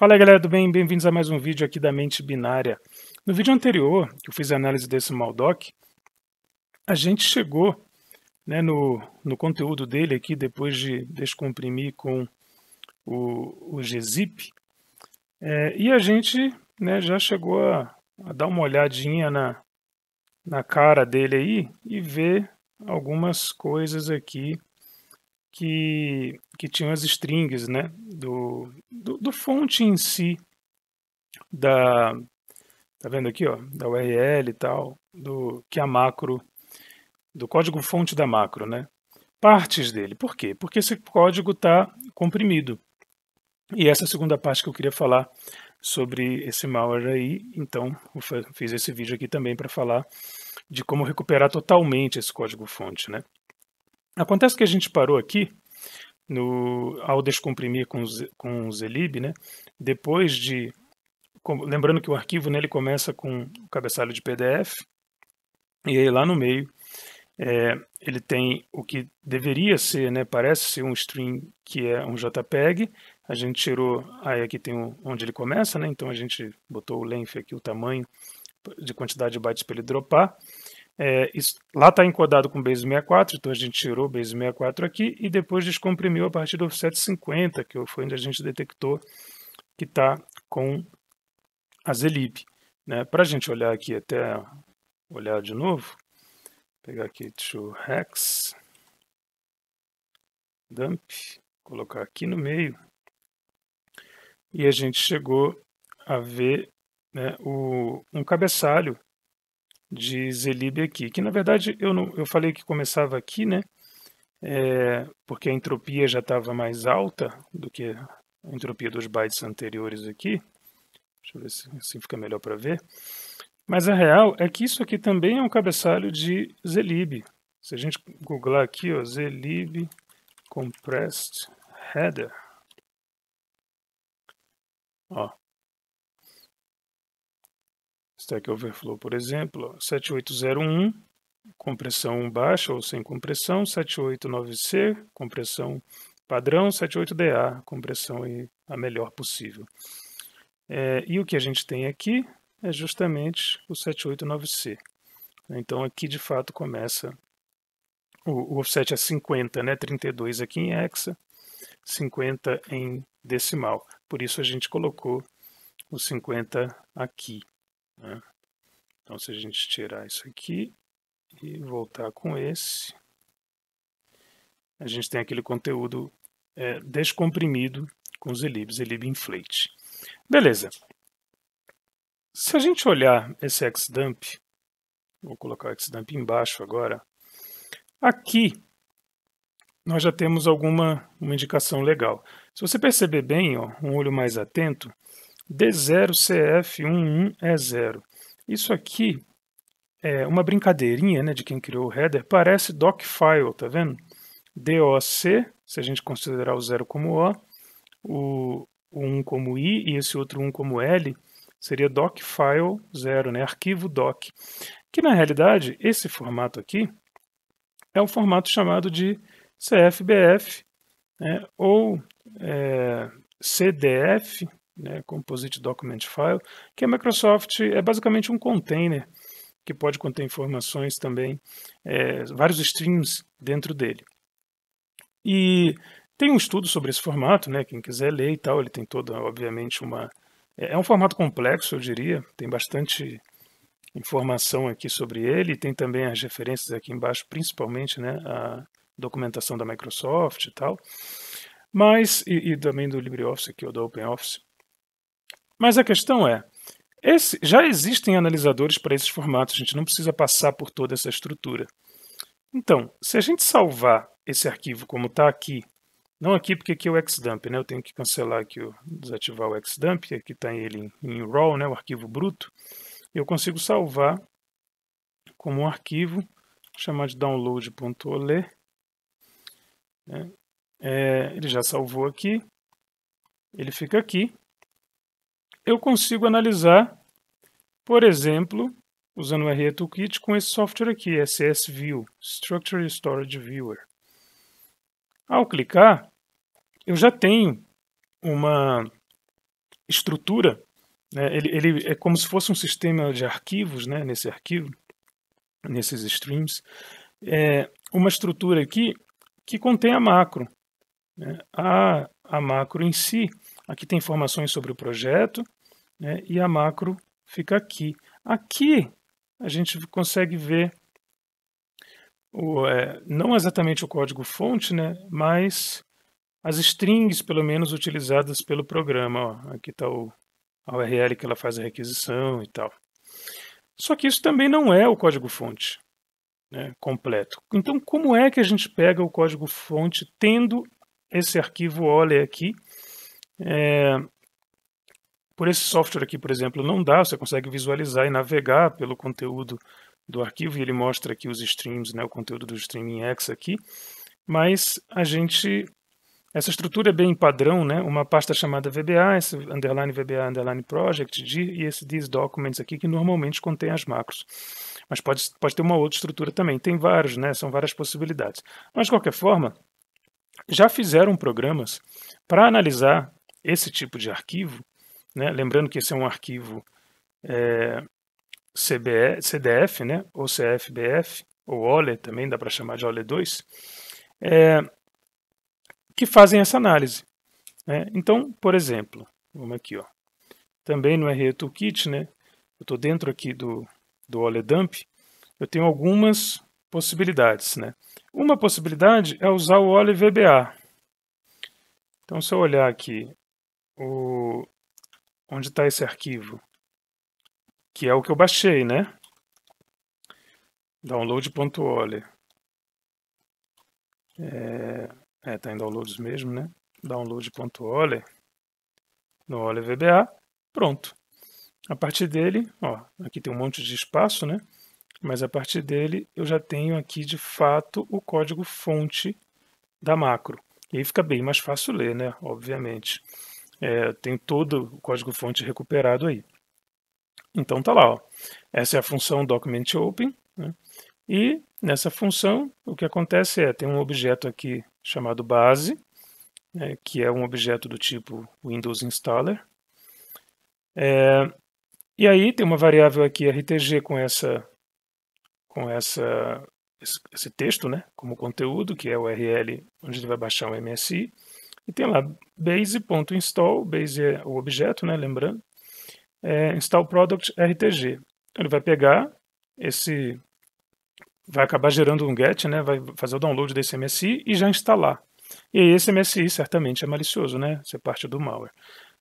Fala aí, galera do bem, bem-vindos a mais um vídeo aqui da Mente Binária. No vídeo anterior, que eu fiz a análise desse Maldoc, a gente chegou né, no, no conteúdo dele aqui, depois de descomprimir com o, o Gzip, é, e a gente né, já chegou a, a dar uma olhadinha na, na cara dele aí e ver algumas coisas aqui que que tinham as strings, né? Do, do, do fonte em si, da, tá vendo aqui, ó, da URL e tal, do que a macro, do código fonte da macro, né? Partes dele. Por quê? Porque esse código está comprimido. E essa é a segunda parte que eu queria falar sobre esse malware aí, então fiz esse vídeo aqui também para falar de como recuperar totalmente esse código fonte, né? Acontece que a gente parou aqui no, ao descomprimir com, Z, com o Zlib, né, depois de. Com, lembrando que o arquivo né, ele começa com o cabeçalho de PDF, e aí lá no meio é, ele tem o que deveria ser, né, parece ser um string que é um JPEG. A gente tirou, aí aqui tem o, onde ele começa, né, então a gente botou o length aqui, o tamanho de quantidade de bytes para ele dropar. É, isso, lá está encodado com base 64, então a gente tirou o base 64 aqui e depois descomprimiu a partir do offset 50, que foi onde a gente detectou que está com a zlib. Né? Para a gente olhar aqui até olhar de novo, pegar aqui to hex, dump, colocar aqui no meio, e a gente chegou a ver né, o, um cabeçalho de zlib aqui, que na verdade eu, não, eu falei que começava aqui, né? É, porque a entropia já estava mais alta do que a entropia dos bytes anteriores aqui. Deixa eu ver se assim fica melhor para ver. Mas a real é que isso aqui também é um cabeçalho de Zlib. Se a gente googlar aqui, ó, Zlib compressed header. Ó, Stack Overflow, por exemplo, 7801, compressão baixa ou sem compressão, 789C, compressão padrão, 78DA, compressão a melhor possível. É, e o que a gente tem aqui é justamente o 789C. Então aqui de fato começa o, o offset é 50, né? 32 aqui em hexa, 50 em decimal. Por isso a gente colocou o 50 aqui. Né? Então, se a gente tirar isso aqui e voltar com esse, a gente tem aquele conteúdo é, descomprimido com os Zelib Inflate. Beleza. Se a gente olhar esse Xdump, vou colocar o Xdump embaixo agora, aqui nós já temos alguma uma indicação legal. Se você perceber bem, ó, um olho mais atento, D0CF11E0. Isso aqui é uma brincadeirinha né, de quem criou o header, parece docfile, tá vendo? DOC, se a gente considerar o 0 como O, o, o 1 como I e esse outro 1 como L, seria docfile 0, né? arquivo doc. Que na realidade, esse formato aqui é um formato chamado de CFBF né? ou é, CDF, né, Composite Document File, que a Microsoft é basicamente um container que pode conter informações também, é, vários streams dentro dele. E tem um estudo sobre esse formato, né? Quem quiser ler e tal, ele tem toda, obviamente, uma. É, é um formato complexo, eu diria. Tem bastante informação aqui sobre ele. Tem também as referências aqui embaixo, principalmente, né? A documentação da Microsoft e tal. Mas, e, e também do LibreOffice aqui, ou da OpenOffice. Mas a questão é, esse, já existem analisadores para esses formatos, a gente não precisa passar por toda essa estrutura. Então, se a gente salvar esse arquivo como está aqui, não aqui porque aqui é o xdump, né? eu tenho que cancelar aqui, desativar o xdump, aqui está ele em, em raw, né? o arquivo bruto, eu consigo salvar como um arquivo, chamar de download.ole, né? é, ele já salvou aqui, ele fica aqui, eu consigo analisar, por exemplo, usando o RE Toolkit com esse software aqui, SS View, Structure Storage Viewer. Ao clicar, eu já tenho uma estrutura, né? ele, ele, é como se fosse um sistema de arquivos, né? nesse arquivo, nesses streams, é uma estrutura aqui que contém a macro. Né? A, a macro em si, Aqui tem informações sobre o projeto né, e a macro fica aqui. Aqui a gente consegue ver o, é, não exatamente o código fonte, né, mas as strings, pelo menos, utilizadas pelo programa. Ó, aqui está a URL que ela faz a requisição e tal. Só que isso também não é o código-fonte né, completo. Então, como é que a gente pega o código-fonte tendo esse arquivo OLE aqui, é, por esse software aqui, por exemplo, não dá, você consegue visualizar e navegar pelo conteúdo do arquivo e ele mostra aqui os streams, né, o conteúdo do Streaming X aqui, mas a gente, essa estrutura é bem padrão, né, uma pasta chamada VBA, esse underline VBA, underline project, e esse these documents aqui que normalmente contém as macros. Mas pode, pode ter uma outra estrutura também, tem vários, né, são várias possibilidades. Mas de qualquer forma, já fizeram programas para analisar esse tipo de arquivo, né, lembrando que esse é um arquivo é, CDF, né, ou CFBF, ou OLE também, dá para chamar de OLE2, é, que fazem essa análise. Né? Então, por exemplo, vamos aqui, ó, também no RE Toolkit, né, eu estou dentro aqui do, do OLE Dump, eu tenho algumas possibilidades. Né? Uma possibilidade é usar o OLE VBA. Então, se eu olhar aqui o onde está esse arquivo, que é o que eu baixei, né? Download.ole. É, é, tá em downloads mesmo, né? Download.ole no Ole VBA, pronto. A partir dele, ó, aqui tem um monte de espaço, né? Mas a partir dele eu já tenho aqui de fato o código fonte da macro. E aí fica bem mais fácil ler, né? Obviamente é, tem todo o código-fonte recuperado aí. Então tá lá, ó. essa é a função document open, né? e nessa função o que acontece é, tem um objeto aqui chamado base, né, que é um objeto do tipo Windows Installer, é, e aí tem uma variável aqui rtg com essa com essa esse, esse texto, né, como conteúdo, que é o URL onde ele vai baixar o MSI, e tem lá base.install, base é o objeto, né, lembrando, é, install product rtg. Então ele vai pegar esse, vai acabar gerando um get, né, vai fazer o download desse MSI e já instalar. E esse MSI certamente é malicioso, né, ser é parte do malware.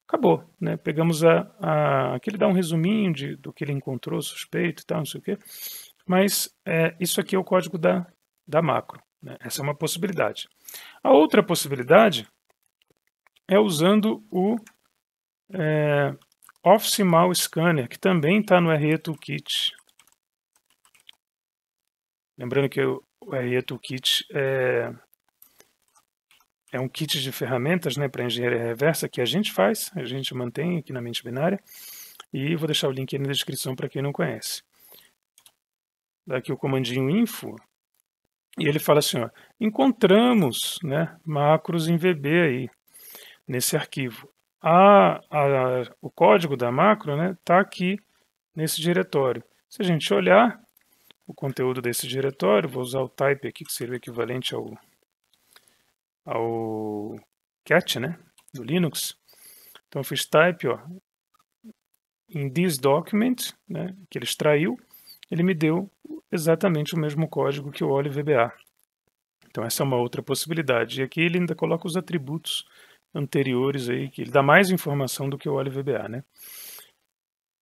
Acabou, né, pegamos a, a aqui ele dá um resuminho de, do que ele encontrou, suspeito e tal, não sei o quê, mas é, isso aqui é o código da, da macro. Né? Essa é uma possibilidade. A outra possibilidade é usando o é, Office Mal Scanner, que também está no RE Toolkit. Lembrando que o RE Toolkit é, é um kit de ferramentas né, para engenharia reversa que a gente faz, a gente mantém aqui na Mente Binária. E vou deixar o link aí na descrição para quem não conhece. Daqui o comandinho info. E ele fala assim, ó, encontramos né, macros em VB aí nesse arquivo. A, a, o código da macro está né, tá aqui nesse diretório. Se a gente olhar o conteúdo desse diretório, vou usar o type aqui, que seria o equivalente ao, ao cat né, do Linux. Então, eu fiz type ó, em this document, né, que ele extraiu, ele me deu exatamente o mesmo código que o OLVBA. Então, essa é uma outra possibilidade. E aqui ele ainda coloca os atributos anteriores aí, que ele dá mais informação do que o óleo VBA, né?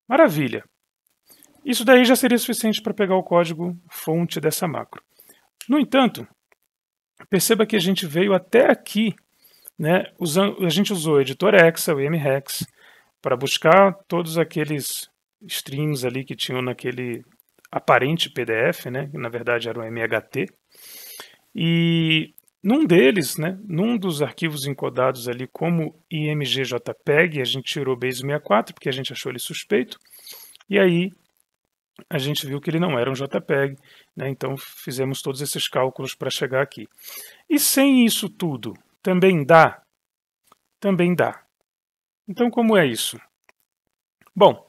Maravilha! Isso daí já seria suficiente para pegar o código fonte dessa macro. No entanto, perceba que a gente veio até aqui, né, usando, a gente usou o editor Excel o MREX para buscar todos aqueles streams ali que tinham naquele aparente PDF, né, que na verdade era um MHT, e num deles, né, num dos arquivos encodados ali como IMGJPEG, a gente tirou o base 64 porque a gente achou ele suspeito, e aí a gente viu que ele não era um JPEG, né, então fizemos todos esses cálculos para chegar aqui. E sem isso tudo, também dá? Também dá. Então como é isso? Bom,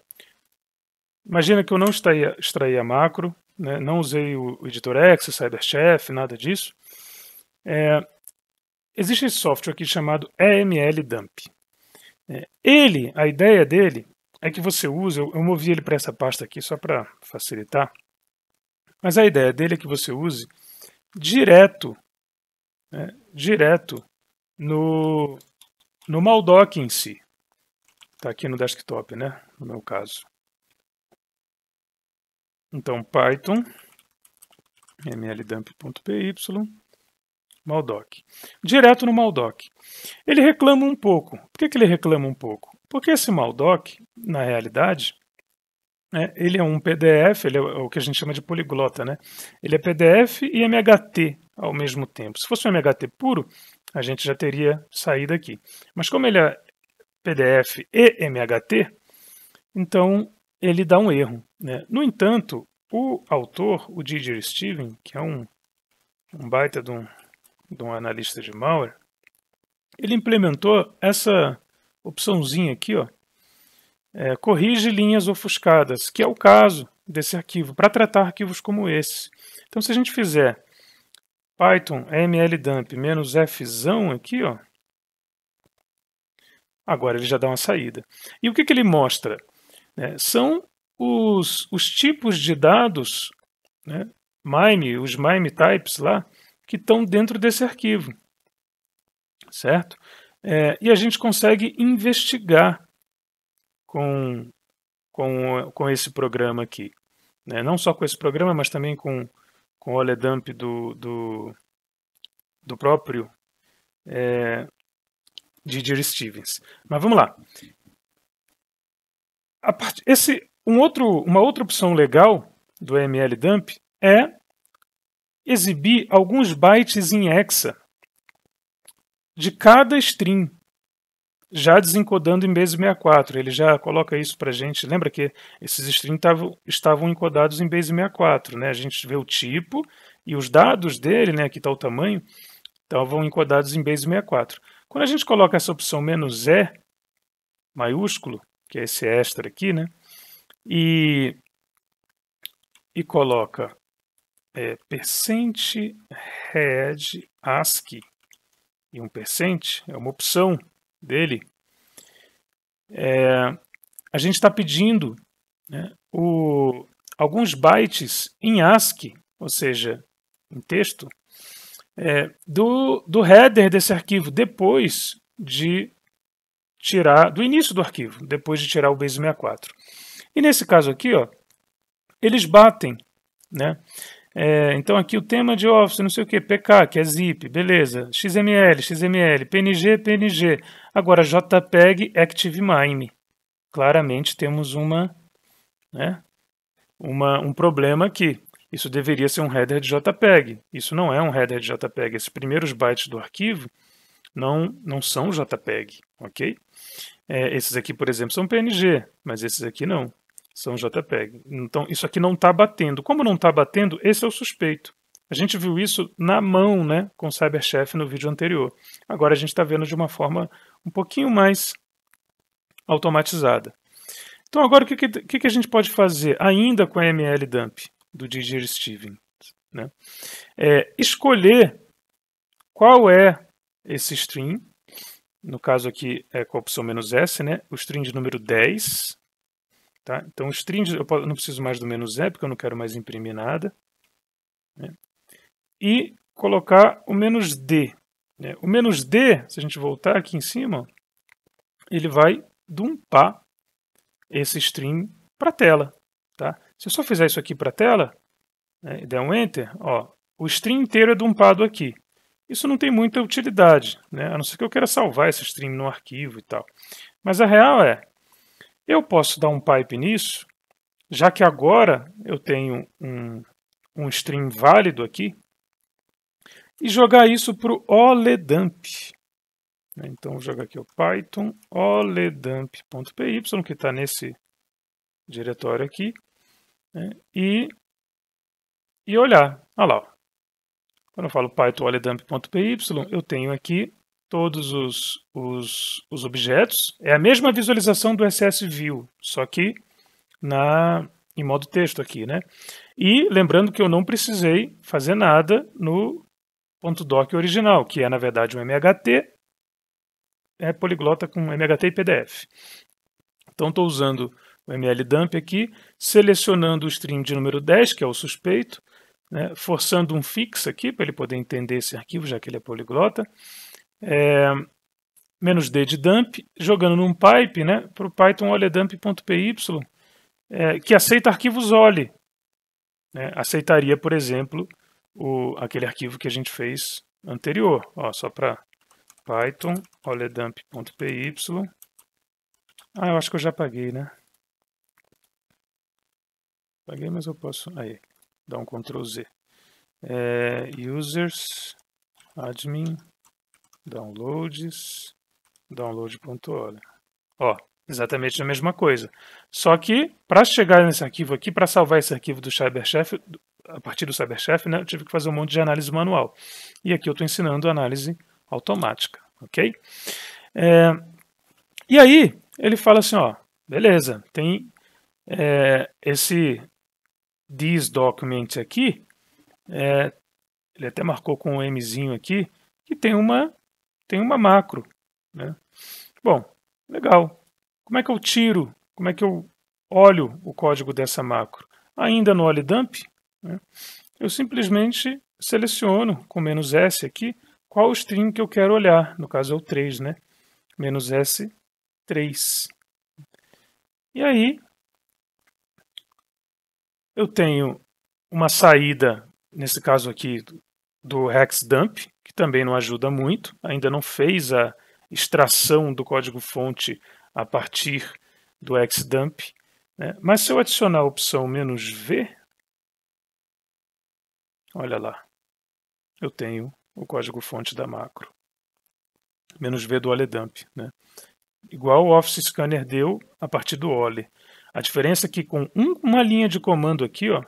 imagina que eu não extraí, a macro, né, não usei o editor X, CyberChef, nada disso, é, existe esse software aqui chamado EML Dump. É, ele, a ideia dele é que você use. eu, eu movi ele para essa pasta aqui só para facilitar, mas a ideia dele é que você use direto, né, direto no, no Maldoc em si. Está aqui no desktop, né? No meu caso. Então, Python mldump.py Maldoc. Direto no Maldoc. Ele reclama um pouco. Por que, que ele reclama um pouco? Porque esse Maldoc, na realidade, né, ele é um PDF, ele é o que a gente chama de poliglota, né? Ele é PDF e MHT ao mesmo tempo. Se fosse um MHT puro, a gente já teria saído aqui. Mas como ele é PDF e MHT, então ele dá um erro. Né? No entanto, o autor, o Didier Steven, que é um, um baita de um de um analista de malware, ele implementou essa opçãozinha aqui, ó, é, corrige linhas ofuscadas, que é o caso desse arquivo, para tratar arquivos como esse. Então, se a gente fizer python mldump menos fzão aqui, ó, agora ele já dá uma saída. E o que, que ele mostra? É, são os, os tipos de dados, né, MIME, os MIME types lá, que estão dentro desse arquivo, certo? É, e a gente consegue investigar com, com, com esse programa aqui. Né? Não só com esse programa, mas também com, com o OLEDAMP do, do, do próprio é, Didier Stevens. Mas vamos lá. Part... Esse, um outro, uma outra opção legal do ML Dump é exibir alguns bytes em hexa de cada string, já desencodando em Base64. Ele já coloca isso para a gente. Lembra que esses strings tavam, estavam encodados em Base64. Né? A gente vê o tipo e os dados dele, né? aqui está o tamanho, estavam encodados em Base64. Quando a gente coloca essa opção "-e", é, maiúsculo, que é esse extra aqui, né? e, e coloca é percent head ASCII. E um percent é uma opção dele. É, a gente está pedindo né, o, alguns bytes em ASCII, ou seja, em texto, é, do, do header desse arquivo depois de tirar do início do arquivo, depois de tirar o base64. E nesse caso aqui, ó, eles batem, né? É, então aqui o tema de Office, não sei o que, PK, que é zip, beleza, XML, XML, PNG, PNG. Agora JPEG, ActiveMime. Claramente temos uma, né, uma, um problema aqui. Isso deveria ser um header de JPEG. Isso não é um header de JPEG. Esses primeiros bytes do arquivo não, não são JPEG, ok? É, esses aqui, por exemplo, são PNG, mas esses aqui não são JPEG. Então, isso aqui não está batendo. Como não está batendo, esse é o suspeito. A gente viu isso na mão né, com o Cyberchef no vídeo anterior. Agora a gente está vendo de uma forma um pouquinho mais automatizada. Então, agora o que, que, que a gente pode fazer ainda com a ML Dump do DJ Steven? Né? É, escolher qual é esse string, no caso aqui é com a opção menos "-s", né? o string de número 10, Tá? Então, strings, eu não preciso mais do menos "-e", porque eu não quero mais imprimir nada. Né? E colocar o menos "-d". Né? O menos "-d", se a gente voltar aqui em cima, ele vai dumpar esse string para a tela. Tá? Se eu só fizer isso aqui para a tela, né, e der um Enter, ó, o string inteiro é dumpado aqui. Isso não tem muita utilidade, né? a não ser que eu queira salvar esse stream no arquivo e tal. Mas a real é, eu posso dar um pipe nisso, já que agora eu tenho um, um stream válido aqui, e jogar isso para o oledump. Né, então, vou jogar aqui o python oledump.py, que está nesse diretório aqui, né? e, e olhar. Olha lá. Quando eu falo python oledump.py, eu tenho aqui todos os, os, os objetos. É a mesma visualização do SS View, só que na, em modo texto aqui, né? E lembrando que eu não precisei fazer nada no .doc original, que é na verdade um MHT, é poliglota com MHT e PDF. Então estou usando o mldump aqui, selecionando o string de número 10, que é o suspeito, né? forçando um fix aqui para ele poder entender esse arquivo, já que ele é poliglota é, menos D de dump, jogando num pipe né, para o Python oledump.py, é, que aceita arquivos OLE. Né, aceitaria, por exemplo, o, aquele arquivo que a gente fez anterior. Ó, só para Python oledump.py. Ah, eu acho que eu já paguei, né? Paguei, mas eu posso... Aí, dar um Ctrl Z. É, users, admin, downloads, download.org. Ó, exatamente a mesma coisa. Só que, para chegar nesse arquivo aqui, para salvar esse arquivo do CyberChef, a partir do CyberChef, né, eu tive que fazer um monte de análise manual. E aqui eu estou ensinando análise automática, ok? É, e aí, ele fala assim, ó, beleza, tem é, esse this document aqui, é, ele até marcou com um Mzinho aqui, que tem uma tem uma macro. Né? Bom, legal. Como é que eu tiro? Como é que eu olho o código dessa macro? Ainda no OLDump, né, eu simplesmente seleciono com menos "-s", aqui, qual string que eu quero olhar. No caso é o 3, né? Menos "-s", 3. E aí, eu tenho uma saída, nesse caso aqui, do Hexdump, que também não ajuda muito, ainda não fez a extração do código-fonte a partir do Hexdump. Né? Mas se eu adicionar a opção "-v", olha lá, eu tenho o código-fonte da macro. "-v do OleDump", né? igual o Office Scanner deu a partir do Ole. A diferença é que com uma linha de comando aqui, ó,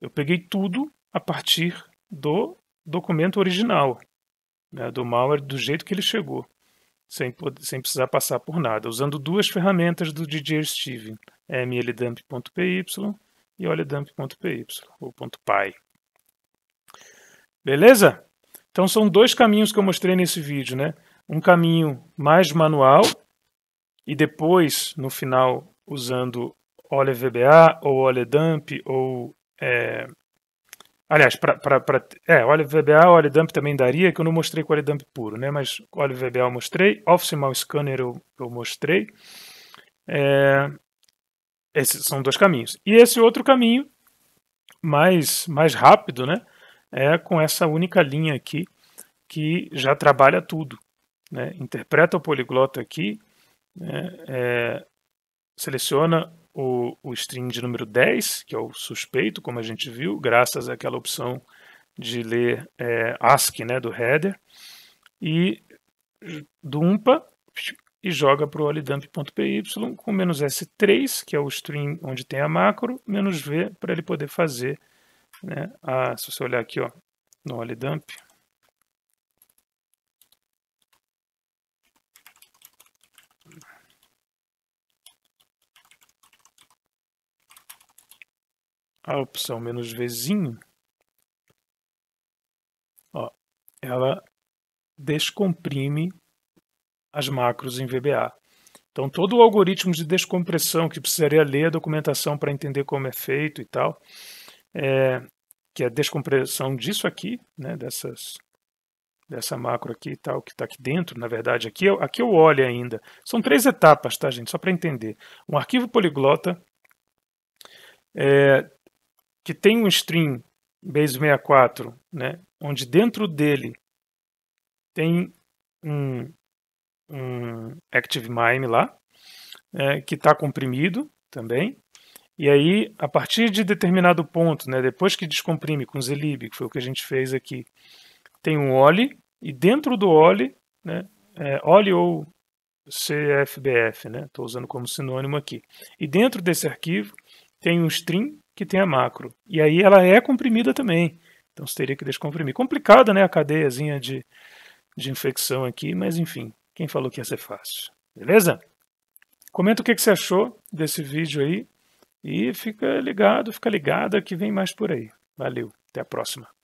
eu peguei tudo a partir do documento original né, do malware do jeito que ele chegou, sem, sem precisar passar por nada, usando duas ferramentas do DJ Steven, mldump.py e olhadump.py, ou .py. Beleza? Então são dois caminhos que eu mostrei nesse vídeo, né? Um caminho mais manual e depois, no final, usando VBA ou OLEDump ou é, Aliás, pra, pra, pra, é, óleo VBA, óleo dump também daria, que eu não mostrei com óleo dump puro, né? Mas óleo VBA eu mostrei, Office Mal Scanner eu, eu mostrei. É, esses são dois caminhos. E esse outro caminho, mais, mais rápido, né? É com essa única linha aqui, que já trabalha tudo. Né? Interpreta o poliglota aqui, né? é, seleciona o, o string de número 10, que é o suspeito, como a gente viu, graças àquela opção de ler é, ASCII né, do header, e dumpa e joga para o olidump.py com menos "-s3", que é o string onde tem a macro, menos "-v", para ele poder fazer, né, a, se você olhar aqui ó, no olidump, a opção menos vizinho, ó, ela descomprime as macros em VBA. Então, todo o algoritmo de descompressão que precisaria ler a documentação para entender como é feito e tal, é, que é a descompressão disso aqui, né, dessas, dessa macro aqui e tal, que está aqui dentro, na verdade, aqui, aqui eu olho ainda. São três etapas, tá, gente? Só para entender. Um arquivo poliglota é, que tem um stream Base 64, né, onde dentro dele tem um, um ActiveMime lá, é, que está comprimido também. E aí, a partir de determinado ponto, né, depois que descomprime com zlib, que foi o que a gente fez aqui, tem um OLI, e dentro do OLI, né, é, OLI ou CFBF, estou né, usando como sinônimo aqui. E dentro desse arquivo tem um string que tem a macro. E aí ela é comprimida também. Então você teria que descomprimir. Complicada, né, a cadeiazinha de, de infecção aqui, mas enfim, quem falou que ia ser fácil? Beleza? Comenta o que, que você achou desse vídeo aí e fica ligado, fica ligada que vem mais por aí. Valeu, até a próxima.